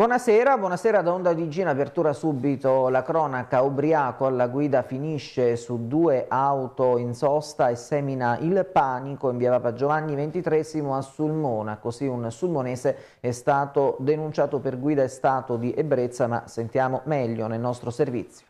Buonasera, buonasera da Onda Di Gina, apertura subito la cronaca, ubriaco alla guida finisce su due auto in sosta e semina il panico in via Papa Giovanni XXIII a Sulmona, così un sulmonese è stato denunciato per guida e stato di ebbrezza, ma sentiamo meglio nel nostro servizio.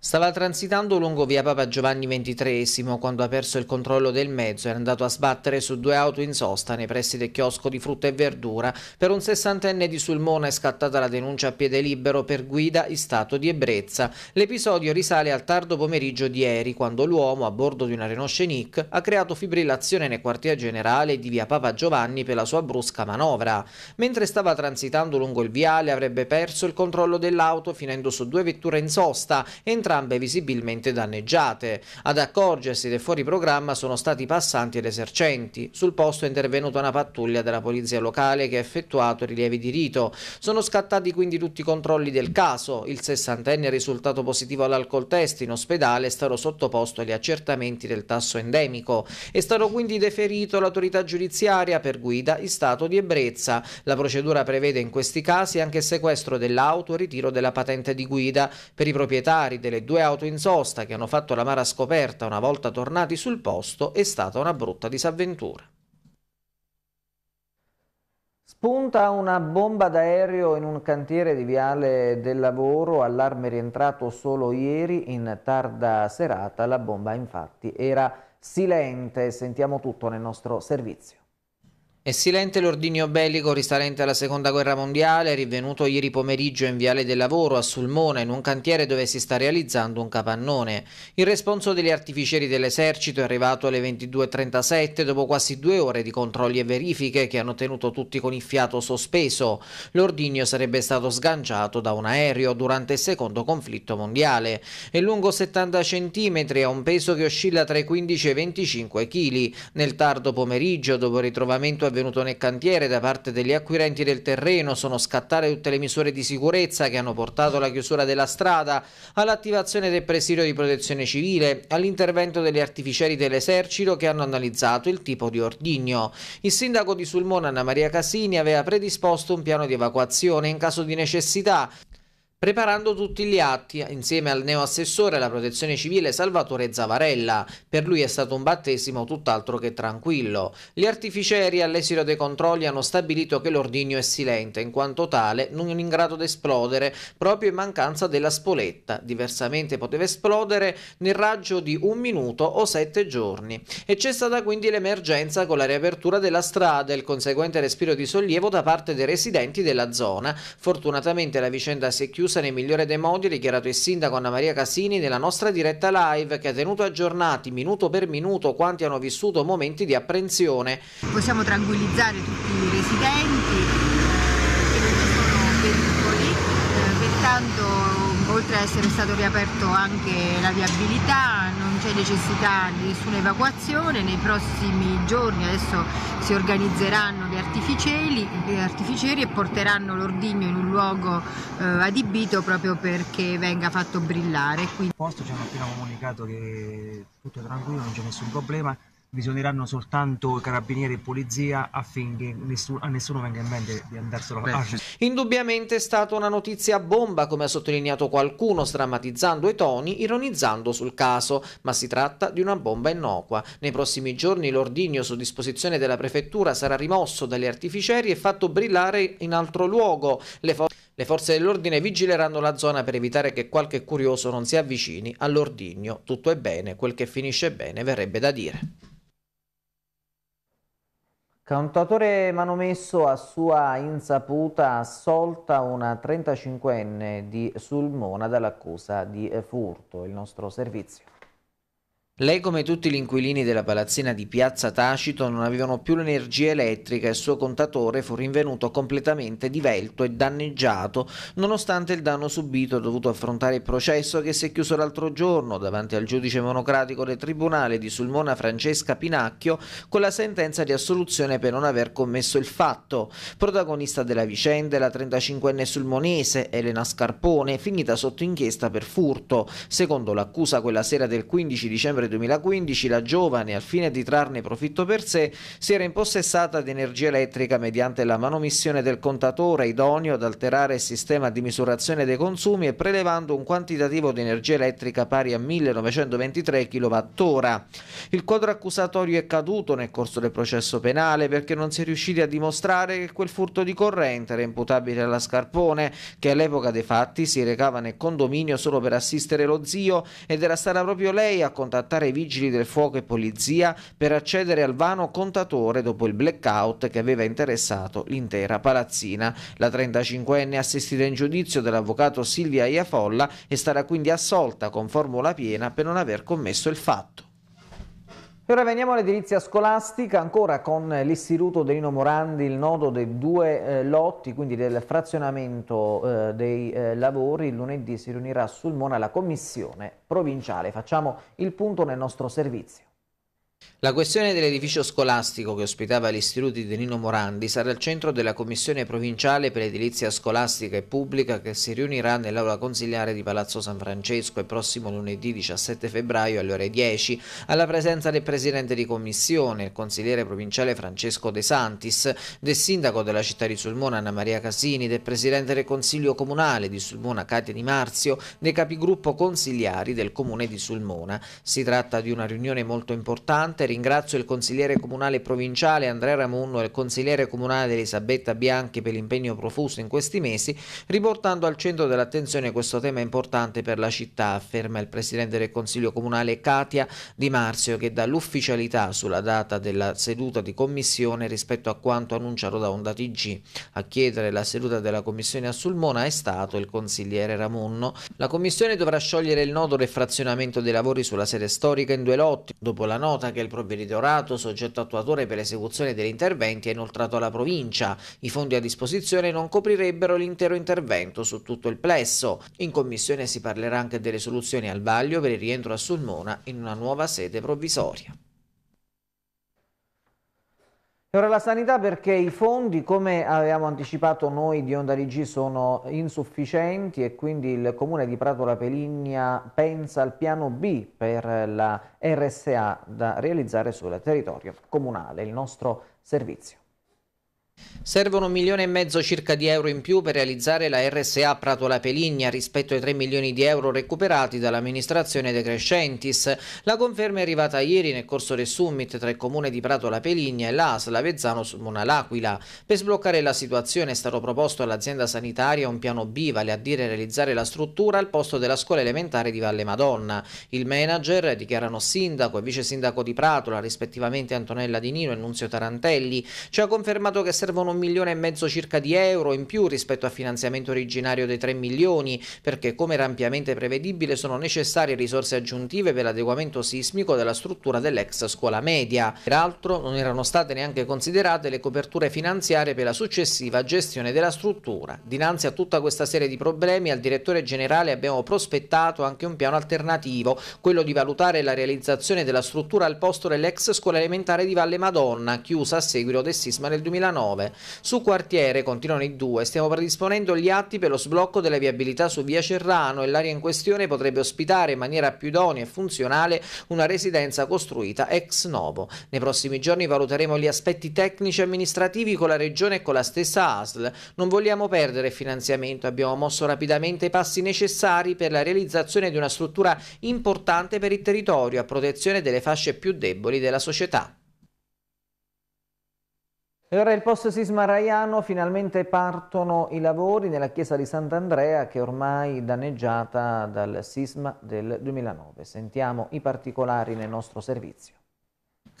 Stava transitando lungo via Papa Giovanni XXIII quando ha perso il controllo del mezzo e è andato a sbattere su due auto in sosta nei pressi del chiosco di frutta e verdura. Per un sessantenne di Sulmona è scattata la denuncia a piede libero per guida in stato di ebbrezza. L'episodio risale al tardo pomeriggio di ieri quando l'uomo a bordo di una Renault Scenic ha creato fibrillazione nel quartier generale di via Papa Giovanni per la sua brusca manovra. Mentre stava transitando lungo il viale avrebbe perso il controllo dell'auto finendo su due vetture in sosta. Entra entrambe visibilmente danneggiate. Ad accorgersi del fuori programma sono stati passanti ed esercenti. Sul posto è intervenuta una pattuglia della polizia locale che ha effettuato rilievi di rito. Sono scattati quindi tutti i controlli del caso. Il sessantenne è risultato positivo all'alcol test in ospedale è stato sottoposto agli accertamenti del tasso endemico. È stato quindi deferito all'autorità giudiziaria per guida in stato di ebbrezza. La procedura prevede in questi casi anche sequestro dell'auto e ritiro della patente di guida. Per i proprietari delle le due auto in sosta che hanno fatto la l'amara scoperta una volta tornati sul posto è stata una brutta disavventura. Spunta una bomba d'aereo in un cantiere di Viale del Lavoro, allarme rientrato solo ieri in tarda serata, la bomba infatti era silente, sentiamo tutto nel nostro servizio. È silente l'ordigno bellico risalente alla seconda guerra mondiale, rivenuto ieri pomeriggio in Viale del Lavoro a Sulmona, in un cantiere dove si sta realizzando un capannone. Il responso degli artificieri dell'esercito è arrivato alle 22.37 dopo quasi due ore di controlli e verifiche che hanno tenuto tutti con il fiato sospeso. L'ordigno sarebbe stato sganciato da un aereo durante il secondo conflitto mondiale. È lungo 70 cm e ha un peso che oscilla tra i 15 e i 25 kg. Nel tardo pomeriggio, dopo il ritrovamento a intervenuto nel cantiere da parte degli acquirenti del terreno, sono scattate tutte le misure di sicurezza che hanno portato alla chiusura della strada, all'attivazione del presidio di protezione civile, all'intervento degli artificieri dell'esercito che hanno analizzato il tipo di ordigno. Il sindaco di Sulmona Anna Maria Casini aveva predisposto un piano di evacuazione in caso di necessità preparando tutti gli atti insieme al neoassessore alla protezione civile Salvatore Zavarella. Per lui è stato un battesimo tutt'altro che tranquillo. Gli artificieri all'esito dei controlli hanno stabilito che l'ordigno è silente, in quanto tale non in grado di esplodere proprio in mancanza della spoletta. Diversamente poteva esplodere nel raggio di un minuto o sette giorni. E c'è stata quindi l'emergenza con la riapertura della strada e il conseguente respiro di sollievo da parte dei residenti della zona. Fortunatamente la vicenda si è chiusa chiusa nel migliore dei modi, dichiarato il sindaco Anna Maria Casini nella nostra diretta live che ha tenuto aggiornati minuto per minuto quanti hanno vissuto momenti di apprensione. Possiamo tranquillizzare tutti i residenti eh, che non ci sono pericoli, eh, pertanto oltre ad essere stato riaperto anche la viabilità, non c'è necessità di nessuna evacuazione, nei prossimi giorni adesso si organizzeranno gli artificieri, gli artificieri e porteranno l'ordigno in un luogo eh, adibito proprio perché venga fatto brillare. Quindi... Posto ci hanno appena comunicato che tutto è tranquillo, non c'è nessun problema, visioneranno soltanto carabinieri e polizia affinché nessuno, a nessuno venga in mente di andarselo a Indubbiamente è stata una notizia bomba, come ha sottolineato qualcuno, strammatizzando i toni, ironizzando sul caso, ma si tratta di una bomba innocua. Nei prossimi giorni l'ordigno su disposizione della prefettura sarà rimosso dagli artificieri e fatto brillare in altro luogo. Le, for le forze dell'ordine vigileranno la zona per evitare che qualche curioso non si avvicini all'ordigno. Tutto è bene, quel che finisce bene verrebbe da dire. Cantatore manomesso a sua insaputa assolta una 35enne di Sulmona dall'accusa di furto. Il nostro servizio. Lei come tutti gli inquilini della palazzina di Piazza Tacito non avevano più l'energia elettrica e il suo contatore fu rinvenuto completamente divelto e danneggiato nonostante il danno subito ha dovuto affrontare il processo che si è chiuso l'altro giorno davanti al giudice monocratico del Tribunale di Sulmona Francesca Pinacchio con la sentenza di assoluzione per non aver commesso il fatto. Protagonista della vicenda è la 35enne sulmonese Elena Scarpone finita sotto inchiesta per furto. Secondo l'accusa quella sera del 15 dicembre 2015 la giovane, al fine di trarne profitto per sé, si era impossessata di energia elettrica mediante la manomissione del contatore idoneo ad alterare il sistema di misurazione dei consumi e prelevando un quantitativo di energia elettrica pari a 1923 kWh. Il quadro accusatorio è caduto nel corso del processo penale perché non si è riusciti a dimostrare che quel furto di corrente era imputabile alla Scarpone, che all'epoca dei fatti si recava nel condominio solo per assistere lo zio ed era stata proprio lei a contattare i vigili del fuoco e polizia per accedere al vano contatore dopo il blackout che aveva interessato l'intera palazzina. La 35enne assistita in giudizio dall'avvocato Silvia Iafolla e stata quindi assolta con formula piena per non aver commesso il fatto. E ora veniamo all'edilizia scolastica, ancora con l'istituto Delino Morandi, il nodo dei due eh, lotti, quindi del frazionamento eh, dei eh, lavori. Lunedì si riunirà sul Mona la commissione provinciale. Facciamo il punto nel nostro servizio. La questione dell'edificio scolastico che ospitava l'istituto di Nino Morandi sarà al centro della Commissione Provinciale per l'Edilizia Scolastica e Pubblica che si riunirà nell'aula consiliare di Palazzo San Francesco il prossimo lunedì 17 febbraio alle ore 10 alla presenza del Presidente di Commissione, il consigliere provinciale Francesco De Santis, del Sindaco della città di Sulmona Anna Maria Casini, del Presidente del Consiglio Comunale di Sulmona Katia Di Marzio, dei capigruppo consigliari del Comune di Sulmona. Si tratta di una riunione molto importante importante, ringrazio il consigliere comunale provinciale Andrea Ramunno e il consigliere comunale Elisabetta Bianchi per l'impegno profuso in questi mesi, riportando al centro dell'attenzione questo tema importante per la città, afferma il presidente del consiglio comunale Katia Di Marzio che dà l'ufficialità sulla data della seduta di commissione rispetto a quanto annunciato da Onda TG. A chiedere la seduta della commissione a Sulmona è stato il consigliere Ramunno. La commissione dovrà sciogliere il nodo del frazionamento dei lavori sulla sede storica in due lotti, dopo la nota che che il provveditorato, soggetto attuatore per l'esecuzione degli interventi, è inoltrato alla provincia. I fondi a disposizione non coprirebbero l'intero intervento su tutto il plesso. In commissione si parlerà anche delle soluzioni al vaglio per il rientro a Sulmona in una nuova sede provvisoria. E ora la sanità perché i fondi, come avevamo anticipato noi di Onda Rigi, sono insufficienti e quindi il comune di Prato La Peligna pensa al piano B per la RSA da realizzare sul territorio comunale, il nostro servizio. Servono un milione e mezzo circa di euro in più per realizzare la RSA Prato La Peligna rispetto ai 3 milioni di euro recuperati dall'amministrazione De Crescentis. La conferma è arrivata ieri nel corso del summit tra il comune di Prato La Peligna e l'ASL Vezzano Sulmona L'Aquila. Per sbloccare la situazione è stato proposto all'azienda sanitaria un piano B, vale a dire realizzare la struttura al posto della scuola elementare di Valle Madonna. Il manager, dichiarano sindaco e vice sindaco di Pratola, rispettivamente Antonella Di Nino e Nunzio Tarantelli, ci ha confermato che sarà servono un milione e mezzo circa di euro in più rispetto al finanziamento originario dei 3 milioni, perché come era ampiamente prevedibile sono necessarie risorse aggiuntive per l'adeguamento sismico della struttura dell'ex scuola media. Peraltro non erano state neanche considerate le coperture finanziarie per la successiva gestione della struttura. Dinanzi a tutta questa serie di problemi al direttore generale abbiamo prospettato anche un piano alternativo, quello di valutare la realizzazione della struttura al posto dell'ex scuola elementare di Valle Madonna, chiusa a seguito del sisma del 2009. 2009. Su quartiere, continuano i due, stiamo predisponendo gli atti per lo sblocco della viabilità su via Cerrano e l'area in questione potrebbe ospitare in maniera più idonea e funzionale una residenza costruita ex novo. Nei prossimi giorni valuteremo gli aspetti tecnici e amministrativi con la Regione e con la stessa ASL. Non vogliamo perdere finanziamento, abbiamo mosso rapidamente i passi necessari per la realizzazione di una struttura importante per il territorio a protezione delle fasce più deboli della società. E ora il post-sisma raiano, finalmente partono i lavori nella chiesa di Sant'Andrea che è ormai danneggiata dal sisma del 2009. Sentiamo i particolari nel nostro servizio.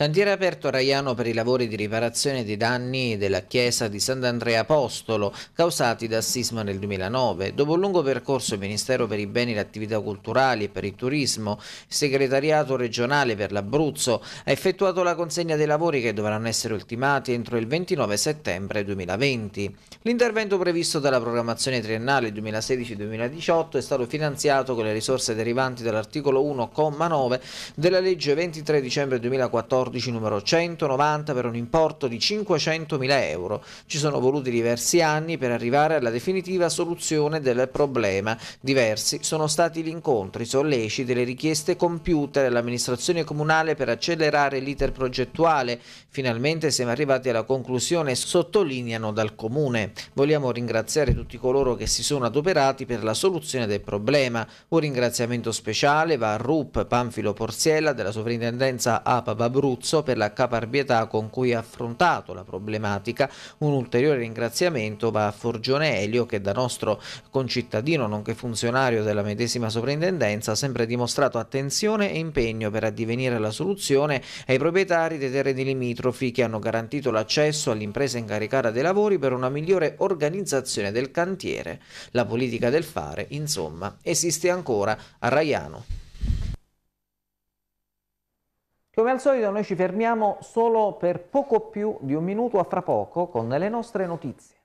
Cantiere aperto a Raiano per i lavori di riparazione dei danni della chiesa di Sant'Andrea Apostolo causati dal sisma nel 2009. Dopo un lungo percorso il Ministero per i beni e le attività culturali e per il turismo, il segretariato regionale per l'Abruzzo ha effettuato la consegna dei lavori che dovranno essere ultimati entro il 29 settembre 2020. L'intervento previsto dalla programmazione triennale 2016-2018 è stato finanziato con le risorse derivanti dall'articolo 1,9 della legge 23 dicembre 2014 14 numero 190 per un importo di 500.000 euro. Ci sono voluti diversi anni per arrivare alla definitiva soluzione del problema. Diversi sono stati gli incontri solleciti e le richieste compiute dall'amministrazione comunale per accelerare l'iter progettuale. Finalmente siamo arrivati alla conclusione, sottolineano dal comune. Vogliamo ringraziare tutti coloro che si sono adoperati per la soluzione del problema. Un ringraziamento speciale va a RUP Panfilo Porziella della sovrintendenza APAB Abruzzo Abruzzo per la caparbietà con cui ha affrontato la problematica. Un ulteriore ringraziamento va a Forgione Elio che da nostro concittadino nonché funzionario della medesima sovrintendenza ha sempre dimostrato attenzione e impegno per addivenire alla soluzione ai proprietari dei terreni limitrofi che hanno garantito l'accesso all'impresa incaricata dei lavori per una migliore organizzazione del cantiere. La politica del fare, insomma, esiste ancora a Raiano. Come al solito noi ci fermiamo solo per poco più di un minuto a fra poco con le nostre notizie.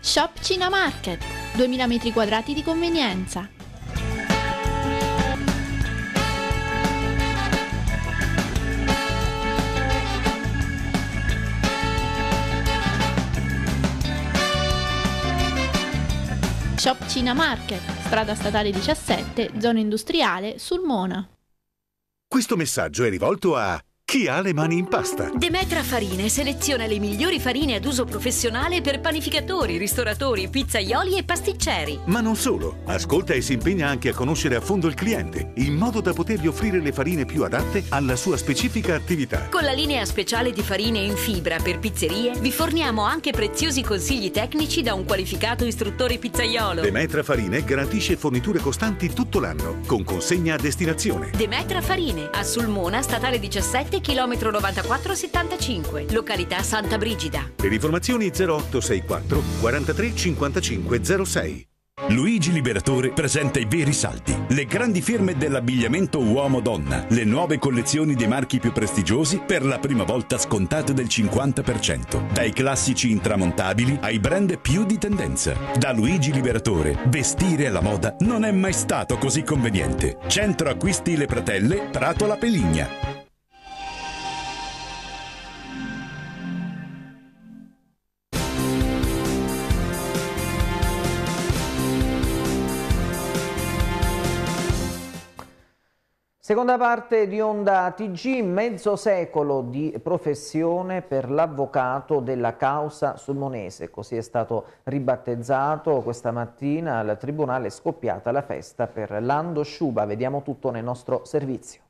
Shop Cina 2000 metri quadrati di convenienza, Shop Cina Market, strada statale 17, zona industriale, Sulmona. Questo messaggio è rivolto a chi ha le mani in pasta? Demetra Farine seleziona le migliori farine ad uso professionale per panificatori, ristoratori, pizzaioli e pasticceri. Ma non solo, ascolta e si impegna anche a conoscere a fondo il cliente, in modo da potergli offrire le farine più adatte alla sua specifica attività. Con la linea speciale di farine in fibra per pizzerie, vi forniamo anche preziosi consigli tecnici da un qualificato istruttore pizzaiolo. Demetra Farine garantisce forniture costanti tutto l'anno, con consegna a destinazione. Demetra Farine, a Sulmona, statale 17 Verde, chilometro 9475, località Santa Brigida. Per informazioni 0864 43 55 06. Luigi Liberatore presenta i veri saldi, le grandi firme dell'abbigliamento uomo-donna, le nuove collezioni dei marchi più prestigiosi per la prima volta scontate del 50%, dai classici intramontabili ai brand più di tendenza. Da Luigi Liberatore, vestire alla moda non è mai stato così conveniente. Centro acquisti Le Pratelle, Prato La Peligna. Seconda parte di Onda TG, mezzo secolo di professione per l'avvocato della causa sulmonese, così è stato ribattezzato questa mattina al Tribunale è scoppiata la festa per Lando Sciuba, vediamo tutto nel nostro servizio.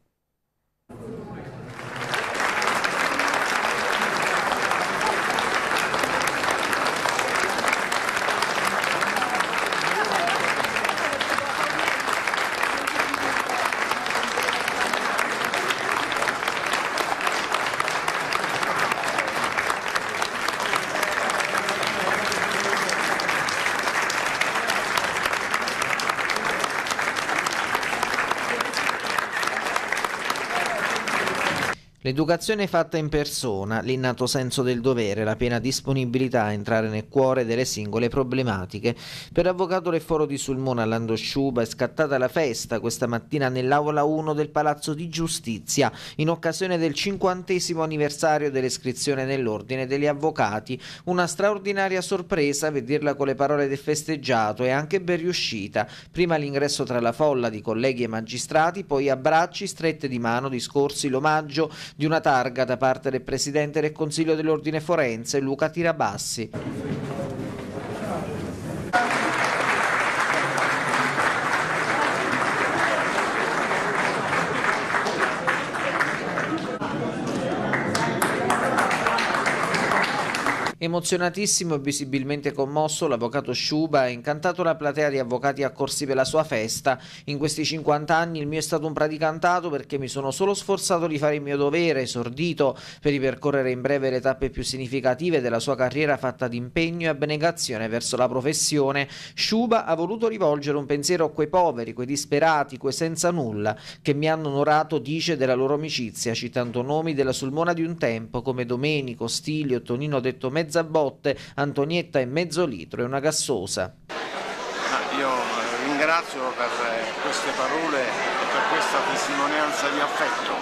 L'educazione fatta in persona, l'innato senso del dovere, la piena disponibilità a entrare nel cuore delle singole problematiche. Per l'avvocato Le di Sulmona Lando Sciuba è scattata la festa questa mattina nell'Aula 1 del Palazzo di Giustizia in occasione del 50 anniversario dell'iscrizione nell'Ordine degli Avvocati. Una straordinaria sorpresa, per dirla con le parole del festeggiato, e anche ben riuscita. Prima l'ingresso tra la folla di colleghi e magistrati, poi abbracci, strette di mano, discorsi, l'omaggio di una targa da parte del Presidente del Consiglio dell'Ordine Forense Luca Tirabassi. Emozionatissimo e visibilmente commosso, l'avvocato Sciuba ha incantato la platea di avvocati accorsi per la sua festa. In questi 50 anni il mio è stato un praticantato perché mi sono solo sforzato di fare il mio dovere, esordito, per ripercorrere in breve le tappe più significative della sua carriera fatta di impegno e abnegazione verso la professione. Sciuba ha voluto rivolgere un pensiero a quei poveri, quei disperati, quei senza nulla, che mi hanno onorato, dice, della loro amicizia, citando nomi della sulmona di un tempo come Domenico, Stiglio, Tonino detto Mezza senza botte, Antonietta e mezzo litro e una gassosa. io eh, ringrazio per eh, queste parole e per questa testimonianza di affetto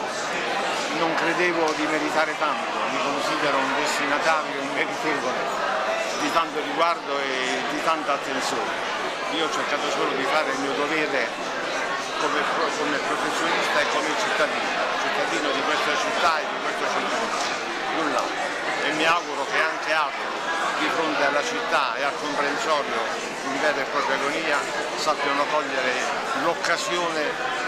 non credevo di meritare tanto, mi considero un destinatario immeritevole di tanto riguardo e di tanta attenzione. Io ho cercato solo di fare il mio dovere come, come professionista e come cittadino, cittadino di questa città e di questo centro. Null'altro e mi auguro che anche altri di fronte alla città e al comprensorio in vera e propria agonia sappiano cogliere l'occasione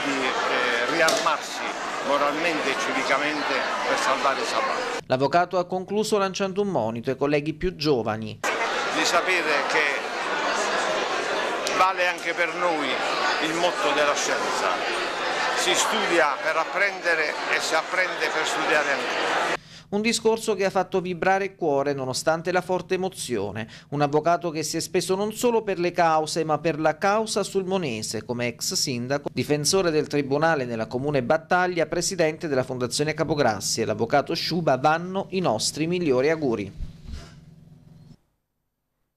di eh, riarmarsi moralmente e civicamente per salvare il sabato. L'avvocato ha concluso lanciando un monito ai colleghi più giovani. Di sapere che vale anche per noi il motto della scienza. Si studia per apprendere e si apprende per studiare ancora. Un discorso che ha fatto vibrare il cuore nonostante la forte emozione. Un avvocato che si è speso non solo per le cause ma per la causa sul Monese come ex sindaco, difensore del tribunale nella comune Battaglia, presidente della Fondazione Capograssi e l'avvocato Sciuba vanno i nostri migliori auguri.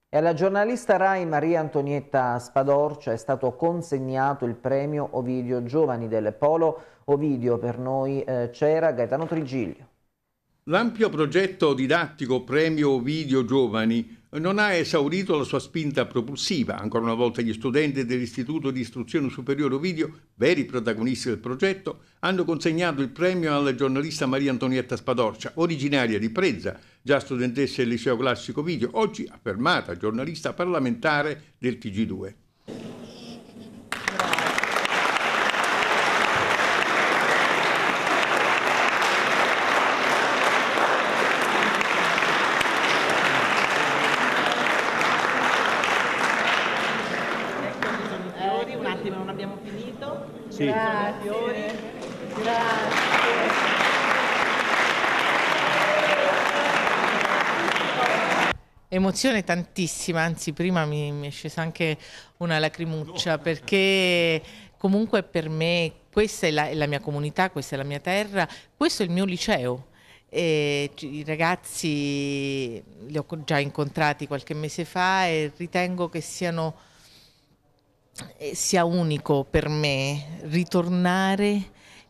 E alla giornalista Rai Maria Antonietta Spadorcia cioè, è stato consegnato il premio Ovidio Giovani del Polo. Ovidio per noi eh, c'era Gaetano Trigiglio. L'ampio progetto didattico Premio Video Giovani non ha esaurito la sua spinta propulsiva. Ancora una volta gli studenti dell'Istituto di Istruzione Superiore Ovidio, veri protagonisti del progetto, hanno consegnato il premio alla giornalista Maria Antonietta Spadorcia, originaria di Prezza, già studentessa del Liceo Classico Video, oggi affermata giornalista parlamentare del TG2. Sì. Grazie. Grazie. Emozione tantissima, anzi prima mi, mi è scesa anche una lacrimuccia perché comunque per me questa è la, è la, mia comunità, questa è la mia terra, questo è il mio liceo. E I ragazzi li ho già incontrati qualche mese fa e ritengo che siano eh, sia unico per me ritornare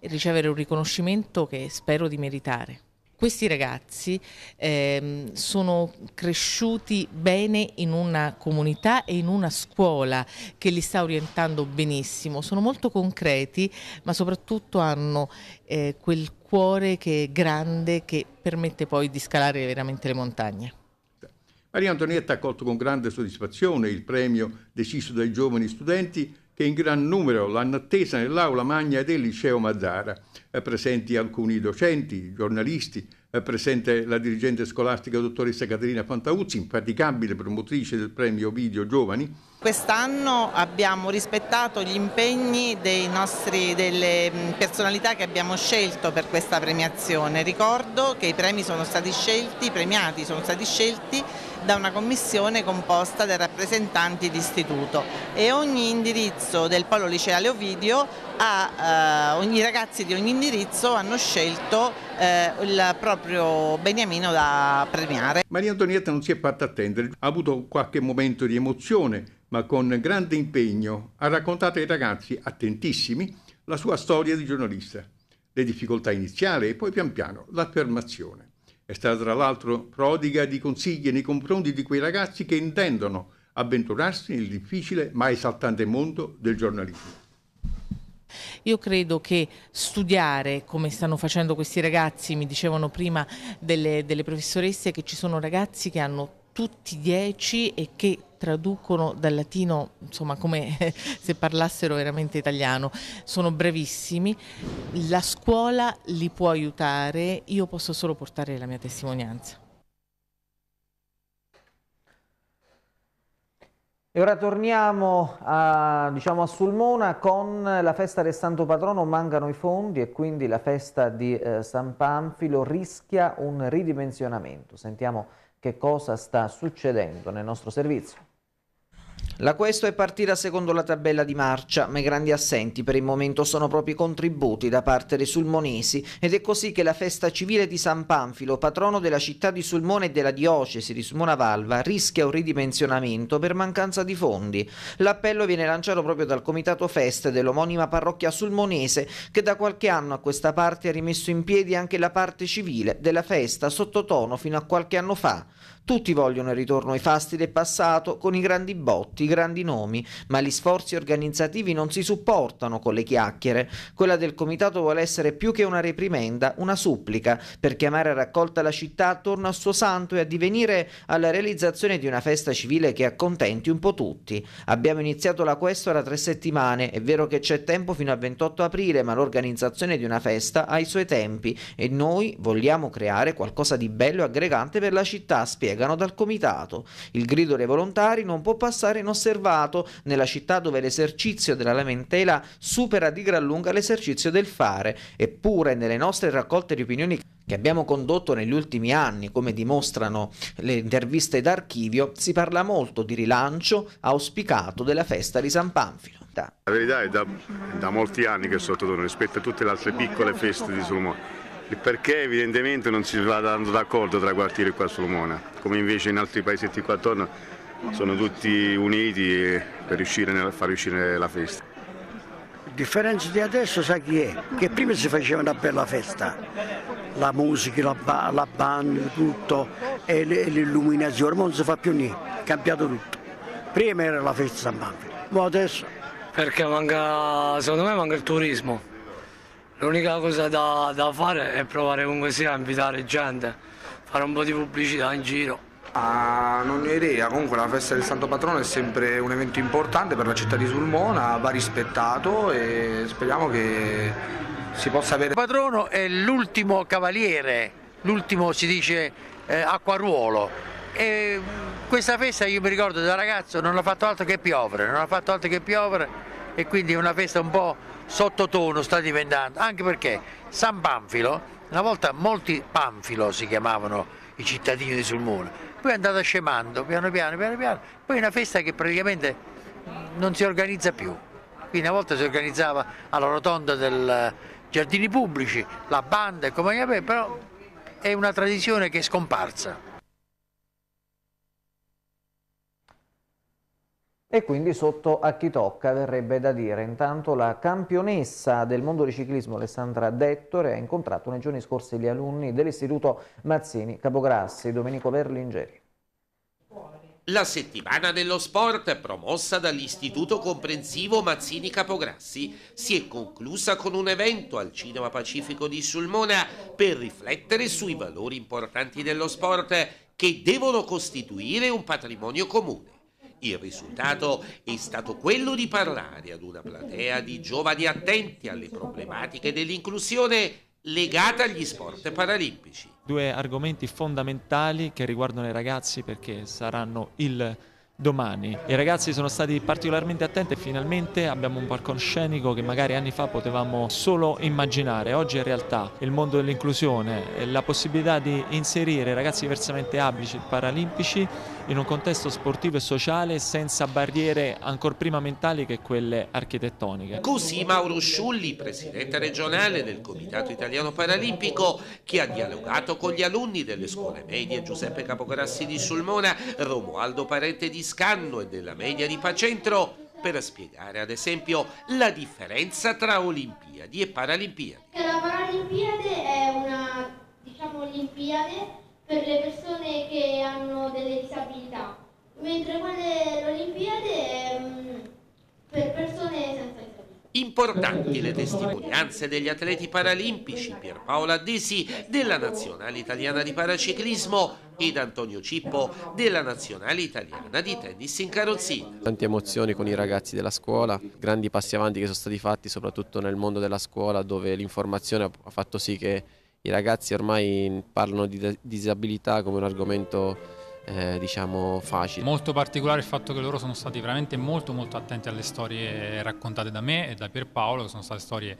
e ricevere un riconoscimento che spero di meritare. Questi ragazzi eh, sono cresciuti bene in una comunità e in una scuola che li sta orientando benissimo, sono molto concreti ma soprattutto hanno eh, quel cuore che è grande che permette poi di scalare veramente le montagne. Maria Antonietta ha accolto con grande soddisfazione il premio deciso dai giovani studenti che in gran numero l'hanno attesa nell'aula magna del liceo Mazzara. Eh, presenti alcuni docenti, giornalisti, eh, presente la dirigente scolastica dottoressa Caterina Fantauzzi, infaticabile promotrice del premio Video Giovani. Quest'anno abbiamo rispettato gli impegni nostri, delle mm, personalità che abbiamo scelto per questa premiazione. Ricordo che i premi sono stati scelti, i premiati sono stati scelti da una commissione composta da rappresentanti d'istituto e ogni indirizzo del polo liceale Ovidio ha, eh, ogni, i ragazzi di ogni indirizzo hanno scelto eh, il proprio beniamino da premiare. Maria Antonietta non si è fatta attendere, ha avuto qualche momento di emozione ma con grande impegno ha raccontato ai ragazzi attentissimi la sua storia di giornalista, le difficoltà iniziali e poi pian piano l'affermazione. È stata tra l'altro prodiga di consigli nei confronti di quei ragazzi che intendono avventurarsi nel difficile ma esaltante mondo del giornalismo. Io credo che studiare, come stanno facendo questi ragazzi, mi dicevano prima delle, delle professoresse che ci sono ragazzi che hanno tutti dieci e che traducono dal latino, insomma come se parlassero veramente italiano, sono bravissimi, la scuola li può aiutare, io posso solo portare la mia testimonianza. E ora torniamo a, diciamo, a, Sulmona con la festa del Santo Patrono, mancano i fondi e quindi la festa di eh, San Panfilo rischia un ridimensionamento. Sentiamo che cosa sta succedendo nel nostro servizio. La Questo è partita secondo la tabella di marcia, ma i grandi assenti per il momento sono proprio i contributi da parte dei sulmonesi ed è così che la festa civile di San Panfilo, patrono della città di Sulmone e della diocesi di Sulmona Valva, rischia un ridimensionamento per mancanza di fondi. L'appello viene lanciato proprio dal Comitato Fest dell'omonima parrocchia sulmonese che da qualche anno a questa parte ha rimesso in piedi anche la parte civile della festa sottotono fino a qualche anno fa. Tutti vogliono il ritorno ai fasti del passato con i grandi botti, i grandi nomi, ma gli sforzi organizzativi non si supportano con le chiacchiere. Quella del comitato vuole essere più che una reprimenda, una supplica per chiamare a raccolta la città attorno al suo santo e addivenire alla realizzazione di una festa civile che accontenti un po' tutti. Abbiamo iniziato la questora tre settimane, è vero che c'è tempo fino al 28 aprile, ma l'organizzazione di una festa ha i suoi tempi e noi vogliamo creare qualcosa di bello e aggregante per la città, spiega ripiegano dal comitato. Il grido dei volontari non può passare inosservato nella città dove l'esercizio della lamentela supera di gran lunga l'esercizio del fare, eppure nelle nostre raccolte di opinioni che abbiamo condotto negli ultimi anni, come dimostrano le interviste d'archivio, si parla molto di rilancio auspicato della festa di San Panfilo. La verità è da, da molti anni che sono sottotono rispetto a tutte le altre piccole feste di Solomone il perché evidentemente non si va dando d'accordo tra quartiere qua a Solomona, come invece in altri paesetti qua attorno sono tutti uniti per riuscire a far riuscire la festa. La differenza di adesso sai chi è? Che prima si faceva una bella festa, la musica, la, la band, tutto, e l'illuminazione, non si fa più niente, è cambiato tutto. Prima era la festa a Banfi, ma adesso... Perché manca, secondo me manca il turismo L'unica cosa da, da, fare è provare comunque sia a invitare gente, fare un po' di pubblicità in giro. Ah, non ne ho idea, comunque la festa del Santo Patrono è sempre un evento importante per la città di Sulmona, va rispettato e speriamo che si possa avere... Il patrono è l'ultimo cavaliere, l'ultimo si dice eh, acquaruolo e mm, questa festa io mi ricordo da ragazzo non ha fatto altro che piovere, non ha fatto altro che piovere e quindi è una festa un po' sottotono sta diventando, anche perché San Panfilo, una volta molti Panfilo si chiamavano i cittadini di Sulmona, poi è andata scemando piano piano, piano piano, poi è una festa che praticamente non si organizza più. Quindi una volta si organizzava alla rotonda dei giardini pubblici, la banda e compagnia bella, però è una tradizione che è scomparsa. E quindi sotto a chi tocca verrebbe da dire. Intanto la campionessa del mondo di ciclismo Alessandra Dettore ha incontrato nei giorni scorsi gli alunni dell'Istituto Mazzini Capograssi, Domenico Berlingeri. La settimana dello sport, promossa dall'Istituto Comprensivo Mazzini Capograssi, si è conclusa con un evento al Cinema Pacifico di Sulmona per riflettere sui valori importanti dello sport che devono costituire un patrimonio comune. Il risultato è stato quello di parlare ad una platea di giovani attenti alle problematiche dell'inclusione legata agli sport paralimpici. Due argomenti fondamentali che riguardano i ragazzi perché saranno il domani. I ragazzi sono stati particolarmente attenti e finalmente abbiamo un palcoscenico che magari anni fa potevamo solo immaginare. Oggi in realtà il mondo dell'inclusione, la possibilità di inserire ragazzi diversamente abili paralimpici in un contesto sportivo e sociale senza barriere ancor prima mentali che quelle architettoniche. Così Mauro Sciulli, presidente regionale del Comitato Italiano Paralimpico, che ha dialogato con gli alunni delle scuole medie Giuseppe Capograssi di Sulmona, Romualdo Parente di Scanno e della media di Pacentro, per spiegare ad esempio la differenza tra Olimpiadi e Paralimpiadi. La Paralimpiade è una, diciamo, Olimpiade per le persone che hanno delle disabilità, mentre quelle Olimpiadi mh, mm, per persone senza disabilità. Importanti le testimonianze degli atleti paralimpici Pierpaola Desi della Nazionale Italiana di Paraciclismo ed Antonio Cippo della Nazionale Italiana di Tennis in Carrozzina. Tante emozioni con i ragazzi della scuola, grandi passi avanti che sono stati fatti soprattutto nel mondo della scuola dove l'informazione ha fatto sì che i ragazzi ormai parlano di disabilità come un argomento eh, diciamo facile. Molto particolare il fatto che loro sono stati veramente molto molto attenti alle storie raccontate da me e da Pierpaolo, che sono state storie eh,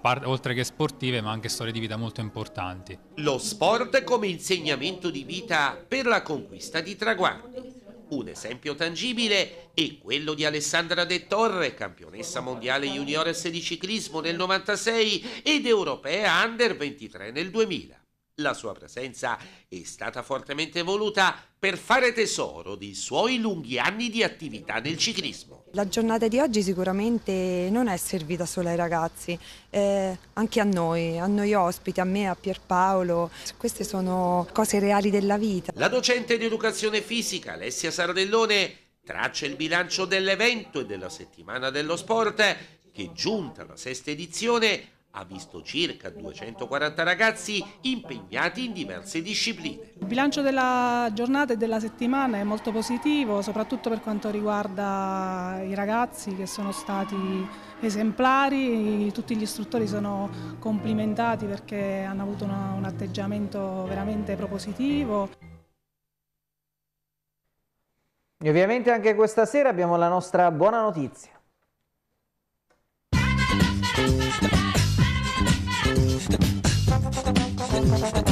parte, oltre che sportive ma anche storie di vita molto importanti. Lo sport come insegnamento di vita per la conquista di traguardi. Un esempio tangibile è quello di Alessandra De Torre, campionessa mondiale juniores di ciclismo nel 96 ed europea under 23 nel 2000. La sua presenza è stata fortemente voluta per fare tesoro dei suoi lunghi anni di attività nel ciclismo. La giornata di oggi sicuramente non è servita solo ai ragazzi, eh, anche a noi, a noi ospiti, a me, a Pierpaolo. Queste sono cose reali della vita. La docente di educazione fisica Alessia Sardellone traccia il bilancio dell'evento e della settimana dello sport che giunta alla sesta edizione ha visto circa 240 ragazzi impegnati in diverse discipline. Il bilancio della giornata e della settimana è molto positivo, soprattutto per quanto riguarda i ragazzi che sono stati esemplari, tutti gli istruttori sono complimentati perché hanno avuto un atteggiamento veramente propositivo. E ovviamente anche questa sera abbiamo la nostra buona notizia. Thank you.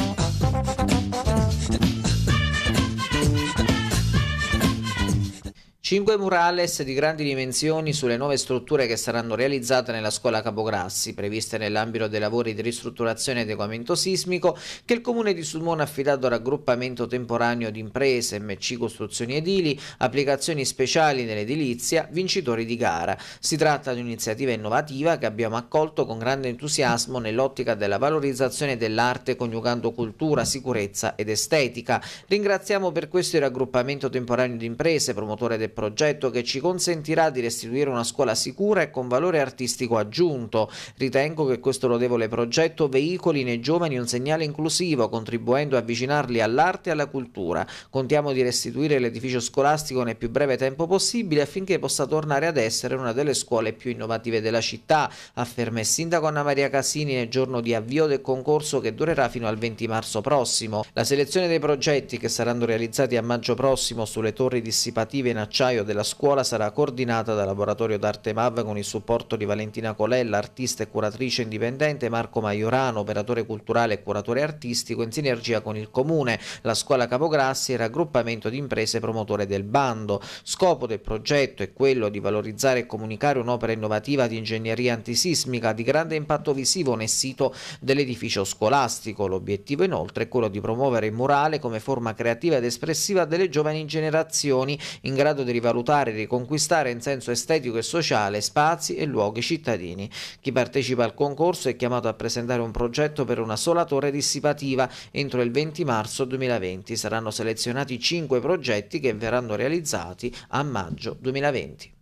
Cinque murales di grandi dimensioni sulle nuove strutture che saranno realizzate nella scuola Capograssi, previste nell'ambito dei lavori di ristrutturazione e adeguamento sismico che il comune di Sulmona ha affidato al raggruppamento temporaneo di imprese, MC Costruzioni Edili, applicazioni speciali nell'edilizia, vincitori di gara. Si tratta di un'iniziativa innovativa che abbiamo accolto con grande entusiasmo nell'ottica della valorizzazione dell'arte coniugando cultura, sicurezza ed estetica. Ringraziamo per questo il raggruppamento temporaneo di imprese, promotore del progetto progetto che ci consentirà di restituire una scuola sicura e con valore artistico aggiunto. Ritengo che questo lodevole progetto veicoli nei giovani un segnale inclusivo, contribuendo a avvicinarli all'arte e alla cultura. Contiamo di restituire l'edificio scolastico nel più breve tempo possibile affinché possa tornare ad essere una delle scuole più innovative della città, afferma il sindaco Anna Maria Casini nel giorno di avvio del concorso che durerà fino al 20 marzo prossimo. La selezione dei progetti che saranno realizzati a maggio prossimo sulle torri dissipative in acciaio gennaio della scuola sarà coordinata dal Laboratorio d'Arte MAV con il supporto di Valentina Colella, artista e curatrice indipendente, Marco Maiorano, operatore culturale e curatore artistico, in sinergia con il Comune, la Scuola Capograssi e il raggruppamento di imprese promotore del bando. Scopo del progetto è quello di valorizzare e comunicare un'opera innovativa di ingegneria antisismica di grande impatto visivo nel sito dell'edificio scolastico. L'obiettivo inoltre è quello di promuovere il murale come forma creativa ed espressiva delle giovani generazioni in grado di rivalutare e riconquistare in senso estetico e sociale spazi e luoghi cittadini. Chi partecipa al concorso è chiamato a presentare un progetto per una sola torre dissipativa entro il 20 marzo 2020. Saranno selezionati 5 progetti che verranno realizzati a maggio 2020.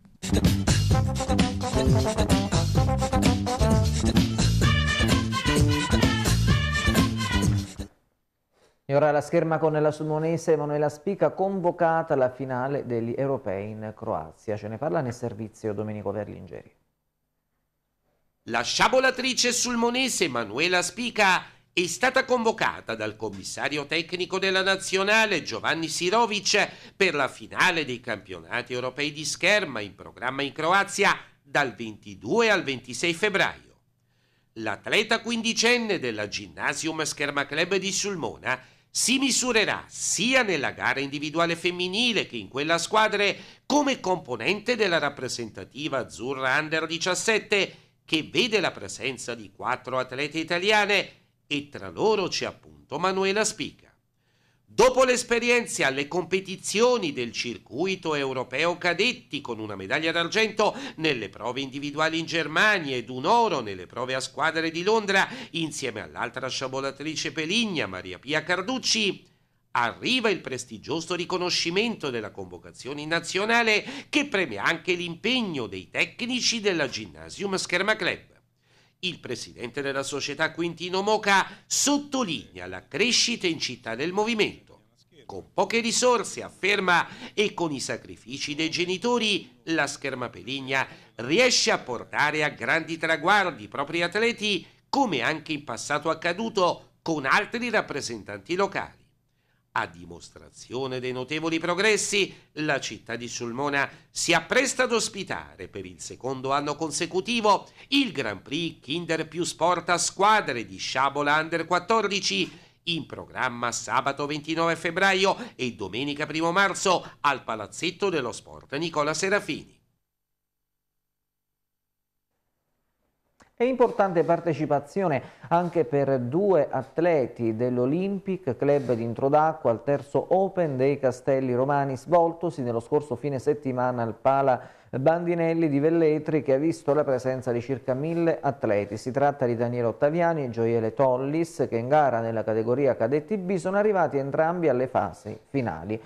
E ora la scherma con la sulmonese Emanuela Spica convocata alla finale degli europei in Croazia. Ce ne parla nel servizio Domenico Verlingeri. La sciabolatrice sulmonese Emanuela Spica è stata convocata dal commissario tecnico della nazionale Giovanni Sirovic per la finale dei campionati europei di scherma in programma in Croazia dal 22 al 26 febbraio. L'atleta quindicenne della Gymnasium Scherma Club di Sulmona si misurerà sia nella gara individuale femminile che in quella a squadre come componente della rappresentativa azzurra under 17 che vede la presenza di quattro atlete italiane e tra loro c'è appunto Manuela Spica. Dopo l'esperienza alle competizioni del circuito europeo cadetti con una medaglia d'argento nelle prove individuali in Germania ed un oro nelle prove a squadre di Londra insieme all'altra sciabolatrice peligna Maria Pia Carducci, arriva il prestigioso riconoscimento della convocazione nazionale che premia anche l'impegno dei tecnici della Gymnasium Scherma Club. Il presidente della società Quintino Moca sottolinea la crescita in città del movimento. Con poche risorse, afferma, e con i sacrifici dei genitori, la scherma Peligna riesce a portare a grandi traguardi i propri atleti, come anche in passato accaduto con altri rappresentanti locali. A dimostrazione dei notevoli progressi, la città di Sulmona si appresta ad ospitare per il secondo anno consecutivo il Grand Prix Kinder più Sport a squadre di Sciabola Under 14 in programma sabato 29 febbraio e domenica 1 marzo al Palazzetto dello Sport Nicola Serafini. e importante partecipazione anche per due atleti dell'Olympic Club di Introdacqua al terzo Open dei Castelli Romani svoltosi nello scorso fine settimana al Pala Bandinelli di Velletri che ha visto la presenza di circa mille atleti. Si tratta di Daniele Ottaviani e Gioiele Tollis che in gara nella categoria cadetti B sono arrivati entrambi alle fasi finali.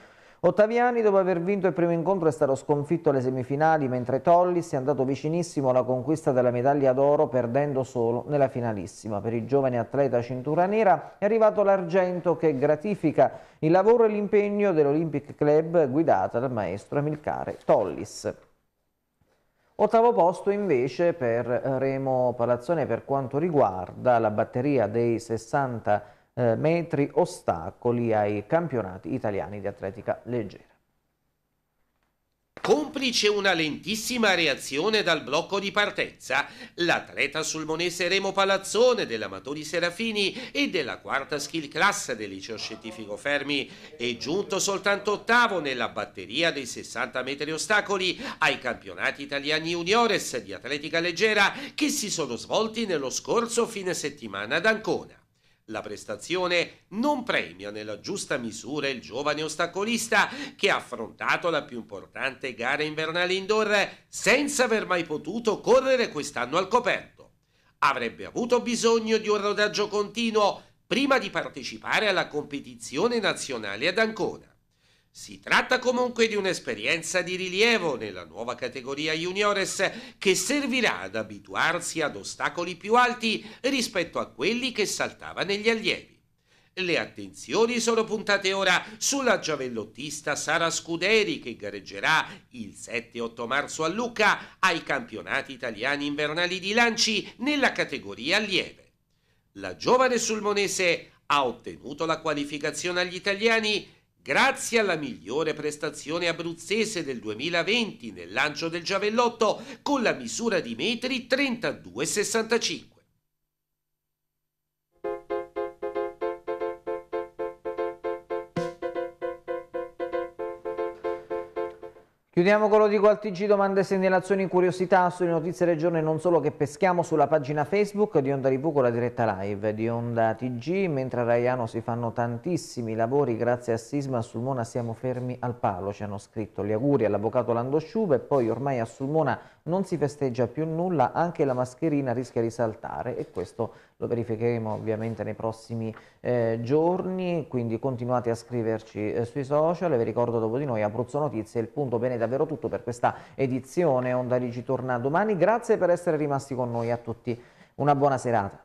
Ottaviani dopo aver vinto il primo incontro è stato sconfitto alle semifinali mentre Tollis è andato vicinissimo alla conquista della medaglia d'oro perdendo solo nella finalissima. Per il giovane atleta cintura nera è arrivato l'argento che gratifica il lavoro e l'impegno dell'Olympic Club guidata dal maestro Emilcare Tollis. Ottavo posto invece per Remo Palazzone per quanto riguarda la batteria dei 60 eh, metri ostacoli ai campionati italiani di atletica leggera. Complice una lentissima reazione dal blocco di partenza, l'atleta sulmonese Remo Palazzone dell'Amatori Serafini e della quarta skill class del liceo scientifico Fermi è giunto soltanto ottavo nella batteria dei 60 metri ostacoli ai campionati italiani juniores di atletica leggera che si sono svolti nello scorso fine settimana ad Ancona. La prestazione non premia nella giusta misura il giovane ostacolista che ha affrontato la più importante gara invernale indoor senza aver mai potuto correre quest'anno al coperto. Avrebbe avuto bisogno di un rodaggio continuo prima di partecipare alla competizione nazionale ad Ancona. Si tratta comunque di un'esperienza di rilievo nella nuova categoria juniores che servirà ad abituarsi ad ostacoli più alti rispetto a quelli che saltava negli allievi. Le attenzioni sono puntate ora sulla giavellottista Sara Scuderi che gareggerà il 7-8 marzo a Lucca ai campionati italiani invernali di lanci nella categoria allieve. La giovane sulmonese ha ottenuto la qualificazione agli italiani Grazie alla migliore prestazione abruzzese del 2020 nel lancio del giavellotto con la misura di metri 32,65. Chiudiamo con lo di TG, domande, segnalazioni, curiosità sulle notizie del giorno e non solo che peschiamo sulla pagina Facebook di Onda Ripu con la diretta live di Onda TG. Mentre a Raiano si fanno tantissimi lavori grazie a Sisma, a Sulmona siamo fermi al palo, ci hanno scritto gli auguri all'avvocato Lando Sciuba e poi ormai a Sulmona non si festeggia più nulla, anche la mascherina rischia di saltare e questo lo verificheremo ovviamente nei prossimi eh, giorni, quindi continuate a scriverci eh, sui social, vi ricordo dopo di noi Abruzzo Notizie, il punto bene è davvero tutto per questa edizione, Onda Rigi torna domani, grazie per essere rimasti con noi a tutti, una buona serata.